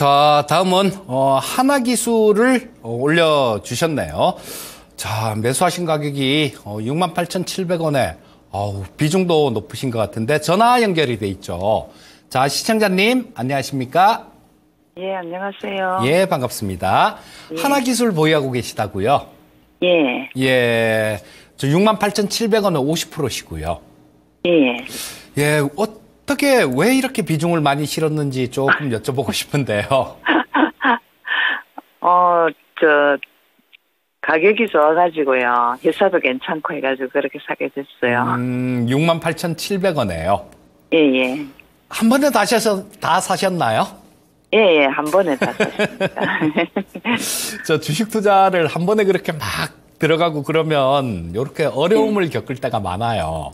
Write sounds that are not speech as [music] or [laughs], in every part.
자, 다음은 어, 하나 기수를 어, 올려주셨네요. 자, 매수하신 가격이 어, 68,700원에 어우, 비중도 높으신 것 같은데 전화 연결이 돼 있죠. 자, 시청자님 안녕하십니까? 예, 안녕하세요. 예, 반갑습니다. 예. 하나 기술 보유하고 계시다고요? 예. 예. 저6 8 7 0 0원에 50%시고요. 예. 예, 어, 어떻게 왜 이렇게 비중을 많이 실었는지 조금 [laughs] 여쭤보고 싶은데요. [laughs] 어, 저 가격이 좋아가지고요. 회사도 괜찮고 해가지고 그렇게 사게 됐어요. 음, 68,700원에요. 예, 예. 한 번에 다시 서다 사셨나요? 예, 예, 한 번에 다 사셨어요. [laughs] 저 주식 투자를 한 번에 그렇게 막 들어가고 그러면 이렇게 어려움을 예. 겪을 때가 많아요.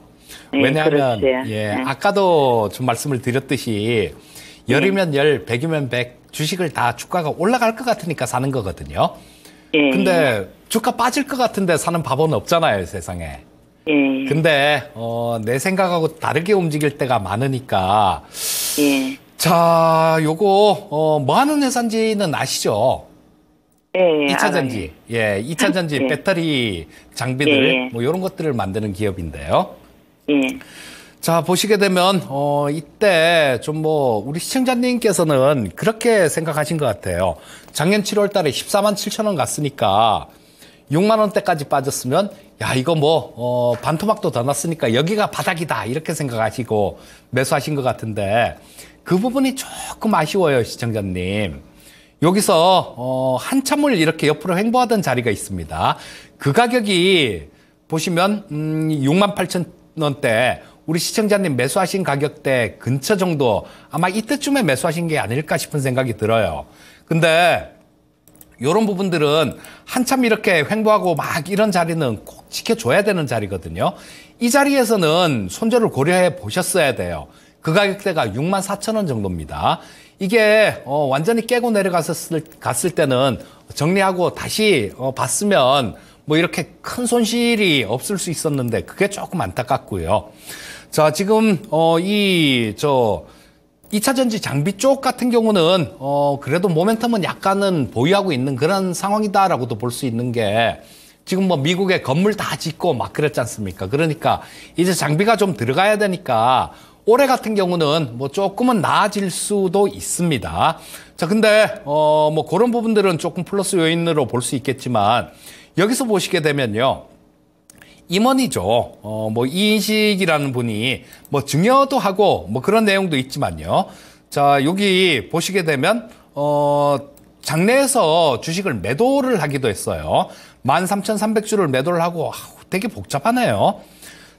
네, 왜냐하면 네, 예, 네. 아까도 좀 말씀을 드렸듯이 열이면 열, 백이면 백 주식을 다 주가가 올라갈 것 같으니까 사는 거거든요. 예. 근데 주가 빠질 것 같은데 사는 바보는 없잖아요, 세상에. 예. 근데 어, 내 생각하고 다르게 움직일 때가 많으니까. 예. 자, 요거 어, 뭐 하는 회사인지는 아시죠? 예, 2차 전지. 예, 이차 전지 예, 예. 배터리 장비들 예, 뭐 이런 것들을 만드는 기업인데요. 예. 자, 보시게 되면, 어, 이때 좀 뭐, 우리 시청자님께서는 그렇게 생각하신 것 같아요. 작년 7월 달에 14만 7천 원 갔으니까 6만 원대까지 빠졌으면, 야, 이거 뭐, 어, 반토막도 더 났으니까 여기가 바닥이다. 이렇게 생각하시고 매수하신 것 같은데, 그 부분이 조금 아쉬워요, 시청자님. 여기서, 어, 한참을 이렇게 옆으로 횡보하던 자리가 있습니다. 그 가격이 보시면, 음, 6만 8천 원대 우리 시청자님 매수하신 가격대 근처 정도 아마 이때쯤에 매수하신 게 아닐까 싶은 생각이 들어요. 근데 이런 부분들은 한참 이렇게 횡보하고 막 이런 자리는 꼭 지켜줘야 되는 자리거든요. 이 자리에서는 손절을 고려해 보셨어야 돼요. 그 가격대가 6만 4천 원 정도입니다. 이게 어, 완전히 깨고 내려갔을 갔을 때는 정리하고 다시 어, 봤으면 뭐 이렇게 큰 손실이 없을 수 있었는데 그게 조금 안타깝고요. 자, 지금 어 이 저 2차 전지 장비 쪽 같은 경우는 어 그래도 모멘텀은 약간은 보유하고 있는 그런 상황이다라고도 볼 수 있는 게 지금 뭐 미국에 건물 다 짓고 막 그랬지 않습니까? 그러니까 이제 장비가 좀 들어가야 되니까 올해 같은 경우는 뭐 조금은 나아질 수도 있습니다. 자, 근데 어뭐 그런 부분들은 조금 플러스 요인으로 볼 수 있겠지만 여기서 보시게 되면요. 임원이죠. 어, 뭐 이인식이라는 분이 뭐 증여도 하고 뭐 그런 내용도 있지만요. 자, 여기 보시게 되면 어 장내에서 주식을 매도를 하기도 했어요. 13,300주를 매도를 하고 아우, 되게 복잡하네요.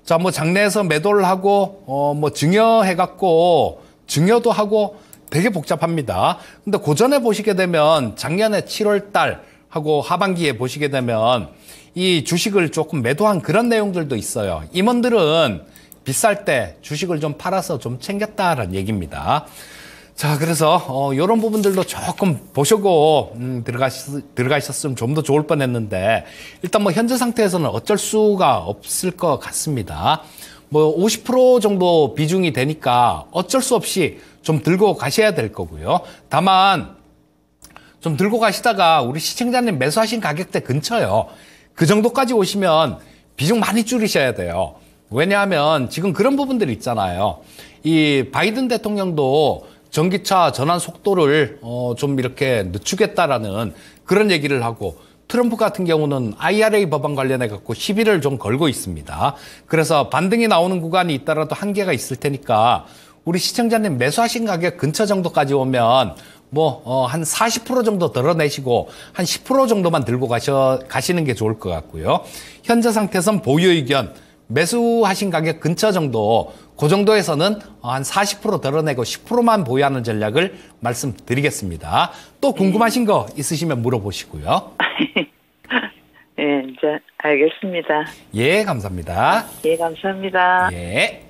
자, 뭐 장내에서 매도를 하고 어뭐 증여해 갖고 증여도 하고 되게 복잡합니다. 근데 고전에 보시게 되면 작년에 7월 달 하고 하반기에 보시게 되면 이 주식을 조금 매도한 그런 내용들도 있어요. 임원들은 비쌀 때 주식을 좀 팔아서 좀 챙겼다라는 얘기입니다. 자, 그래서 어, 이런 부분들도 조금 보시고 음, 들어가시, 들어가셨으면 좀 더 좋을 뻔했는데 일단 뭐 현재 상태에서는 어쩔 수가 없을 것 같습니다. 뭐 50% 정도 비중이 되니까 어쩔 수 없이 좀 들고 가셔야 될 거고요. 다만 좀 들고 가시다가 우리 시청자님 매수하신 가격대 근처요. 그 정도까지 오시면 비중 많이 줄이셔야 돼요. 왜냐하면 지금 그런 부분들이 있잖아요. 이 바이든 대통령도 전기차 전환 속도를 어좀 이렇게 늦추겠다라는 그런 얘기를 하고 트럼프 같은 경우는 IRA 법안 관련해 갖고 시비를 좀 걸고 있습니다. 그래서 반등이 나오는 구간이 있다라도 한계가 있을 테니까 우리 시청자님 매수하신 가격 근처 정도까지 오면 뭐한40% 어 정도 덜어내시고 한 10% 정도만 들고 가셔 가시는 게 좋을 것 같고요. 현재 상태선 보유 의견 매수하신 가격 근처 정도 그 정도에서는 한 40% 덜어내고 10%만 보유하는 전략을 말씀드리겠습니다. 또 예. 궁금하신 거 있으시면 물어보시고요. [laughs] 예, 이제 알겠습니다. 예, 감사합니다. 예, 감사합니다. 예.